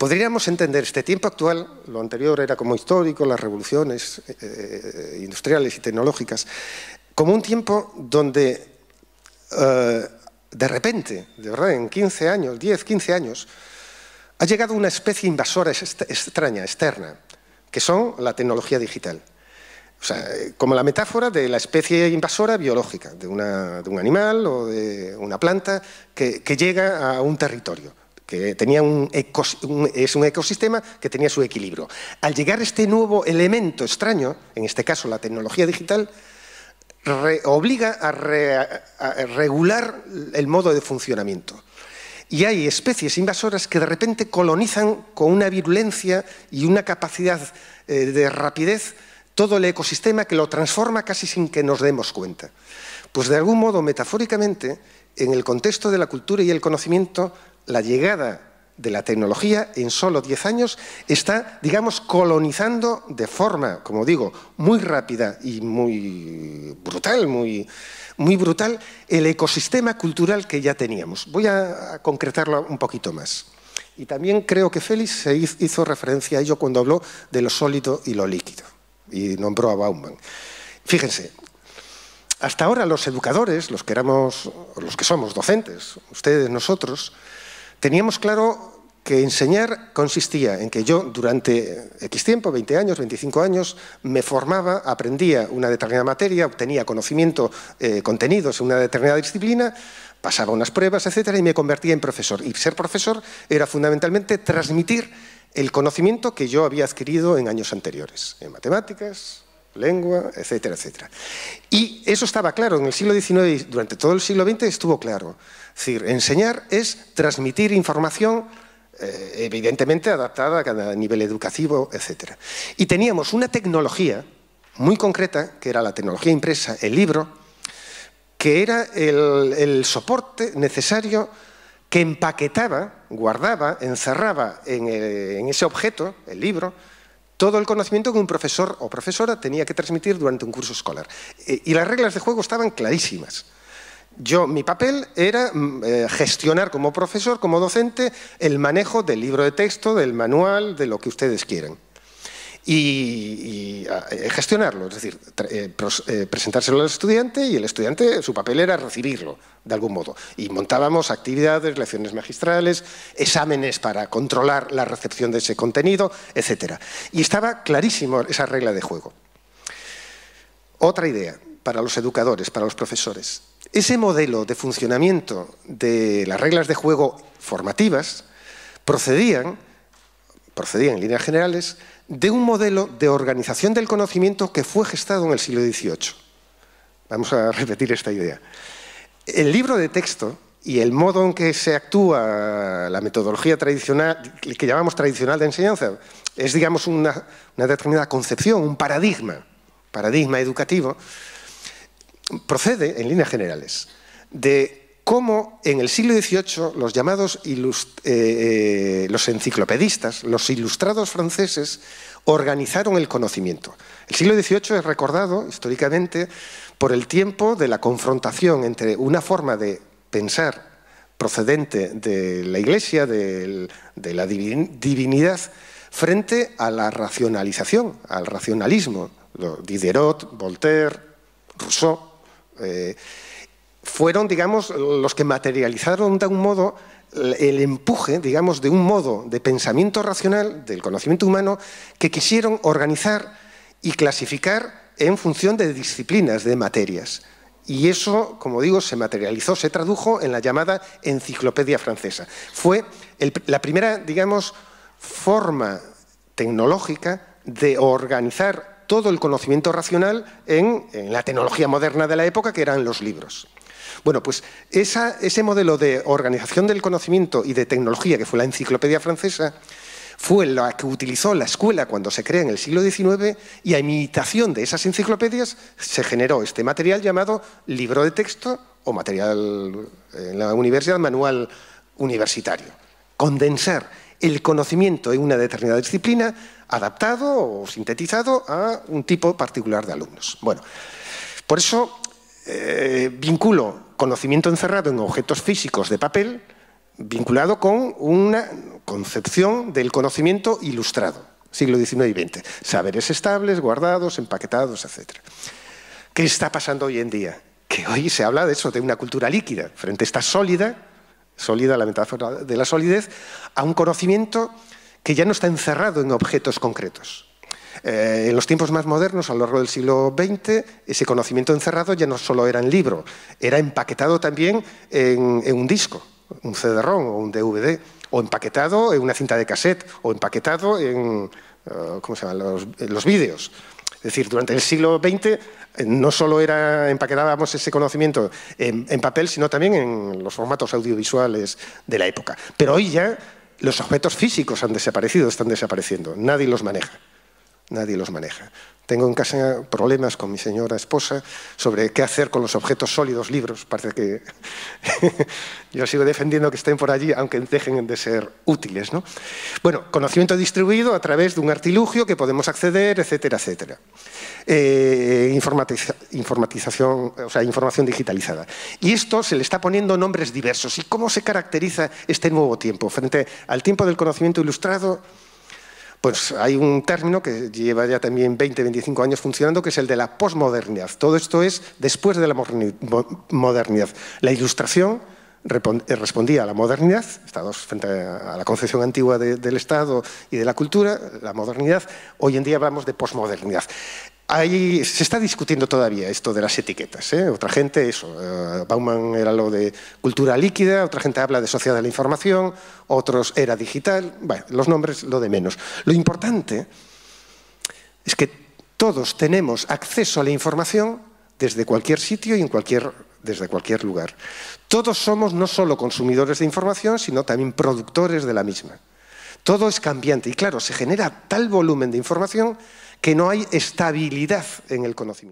Podríamos entender este tiempo actual, lo anterior era como histórico, las revoluciones eh, industriales y tecnológicas, como un tiempo donde eh, de repente, de verdad, en 15 años, 10, 15 años, ha llegado una especie invasora extraña, externa, que son la tecnología digital. O sea, como la metáfora de la especie invasora biológica, de, un animal o de una planta que llega a un territorio que tenía un, es un ecosistema que tenía su equilibrio. Al llegar este nuevo elemento extraño, en este caso la tecnología digital, obliga a, regular el modo de funcionamiento. Y hay especies invasoras que de repente colonizan con una virulencia y una capacidad eh, de rapidez todo el ecosistema que lo transforma casi sin que nos demos cuenta. Pues de algún modo, metafóricamente, en el contexto de la cultura y el conocimiento, la llegada de la tecnología en solo 10 años está, digamos, colonizando de forma, como digo, muy rápida y muy brutal, muy, muy brutal, el ecosistema cultural que ya teníamos. Voy a concretarlo un poquito más. Y también creo que Félix se hizo referencia a ello cuando habló de lo sólido y lo líquido, y nombró a Baumann. Fíjense, hasta ahora los educadores, los que, éramos, los que somos docentes, ustedes, nosotros, teníamos claro que enseñar consistía en que yo durante X tiempo, 20 años, 25 años, me formaba, aprendía una determinada materia, obtenía conocimiento, eh, contenidos en una determinada disciplina, pasaba unas pruebas, etcétera, y me convertía en profesor. Y ser profesor era fundamentalmente transmitir el conocimiento que yo había adquirido en años anteriores, en matemáticas, lengua, etcétera, etcétera. Y eso estaba claro en el siglo XIX y durante todo el siglo XX estuvo claro. Es decir, enseñar es transmitir información eh, evidentemente adaptada a cada nivel educativo, etcétera. Y teníamos una tecnología muy concreta, que era la tecnología impresa, el libro, que era el, soporte necesario que empaquetaba, guardaba, encerraba en eh, ese objeto, el libro, todo el conocimiento que un profesor o profesora tenía que transmitir durante un curso escolar. Eh, y las reglas de juego estaban clarísimas. Yo, mi papel era mm, eh, gestionar como profesor, como docente, el manejo del libro de texto, del manual, de lo que ustedes quieran y, eh, gestionarlo, es decir, eh, eh, presentárselo al estudiante y el estudiante, su papel era recibirlo de algún modo. Y montábamos actividades, lecciones magistrales, exámenes para controlar la recepción de ese contenido, etc. Y estaba clarísimo esa regla de juego. Otra idea para los educadores, para los profesores. Ese modelo de funcionamiento de las reglas de juego formativas procedían, procedían en líneas generales de un modelo de organización del conocimiento que fue gestado en el siglo XVIII. Vamos a repetir esta idea. El libro de texto y el modo en que se actúa la metodología tradicional, que llamamos tradicional de enseñanza, es, digamos, una, una determinada concepción, un paradigma, paradigma educativo, procede, en líneas generales, de cómo en el siglo XVIII los llamados eh, eh, los enciclopedistas, los ilustrados franceses, organizaron el conocimiento. El siglo XVIII es recordado históricamente por el tiempo de la confrontación entre una forma de pensar procedente de la Iglesia, de, la divinidad, frente a la racionalización, al racionalismo. Diderot, Voltaire, Rousseau. Eh, fueron, digamos, los que materializaron de un modo el empuje, digamos, de un modo de pensamiento racional, del conocimiento humano, que quisieron organizar y clasificar en función de disciplinas, de materias. Y eso, como digo, se materializó, se tradujo en la llamada enciclopedia francesa. Fue la primera, digamos, forma tecnológica de organizar todo el conocimiento racional en, en la tecnología moderna de la época, que eran los libros. Bueno, pues ese modelo de organización del conocimiento y de tecnología, que fue la enciclopedia francesa, fue la que utilizó la escuela cuando se crea en el siglo XIX y a imitación de esas enciclopedias se generó este material llamado libro de texto o material en eh, la universidad manual universitario. Condensar el conocimiento en una determinada disciplina adaptado o sintetizado a un tipo particular de alumnos. Bueno, por eso eh, vinculo conocimiento encerrado en objetos físicos de papel vinculado con una concepción del conocimiento ilustrado, siglo XIX y XX. Saberes estables, guardados, empaquetados, etcétera. ¿Qué está pasando hoy en día? Que hoy se habla de eso, de una cultura líquida, frente a esta sólida, sólida la metáfora de la solidez, a un conocimiento que ya no está encerrado en objetos concretos, eh, en los tiempos más modernos, a lo largo del siglo XX, ese conocimiento encerrado ya no solo era en libro, era empaquetado también en, un disco, un CD-ROM o un DVD, o empaquetado en una cinta de cassette, o empaquetado en, eh, ¿cómo se Los, vídeos. Es decir, durante el siglo XX eh, no solo era, empaquetábamos ese conocimiento en papel, sino también en los formatos audiovisuales de la época. Pero hoy ya los objetos físicos han desaparecido, están desapareciendo, nadie los maneja nadie los maneja. Tengo en casa problemas con mi señora esposa sobre qué hacer con los objetos sólidos, libros. Parece que yo sigo defendiendo que estén por allí, aunque dejen de ser útiles. Bueno, conocimiento distribuido a través de un artilugio que podemos acceder, etcétera, etcétera. Eh, informatización, o sea, información digitalizada. Y esto se le está poniendo nombres diversos. ¿Y cómo se caracteriza este nuevo tiempo? Frente al tiempo del conocimiento ilustrado, pues hay un término que lleva ya también 20, 25 años funcionando, que es el de la posmodernidad. Todo esto es después de la modernidad. La ilustración eh, respondía a la modernidad, Estados frente a la concepción antigua del Estado y de la cultura, la modernidad, hoy en día hablamos de posmodernidad. Ahí se está discutiendo todavía esto de las etiquetas. ¿eh? Otra gente, eso, eh, Bauman era lo de cultura líquida, otra gente habla de sociedad de la información, otros era digital, los nombres lo de menos. Lo importante es que todos tenemos acceso a la información desde cualquier sitio y en cualquier, desde cualquier lugar. Todos somos no solo consumidores de información, sino también productores de la misma. Todo es cambiante y claro, se genera tal volumen de información que no hay estabilidad en el conocimiento.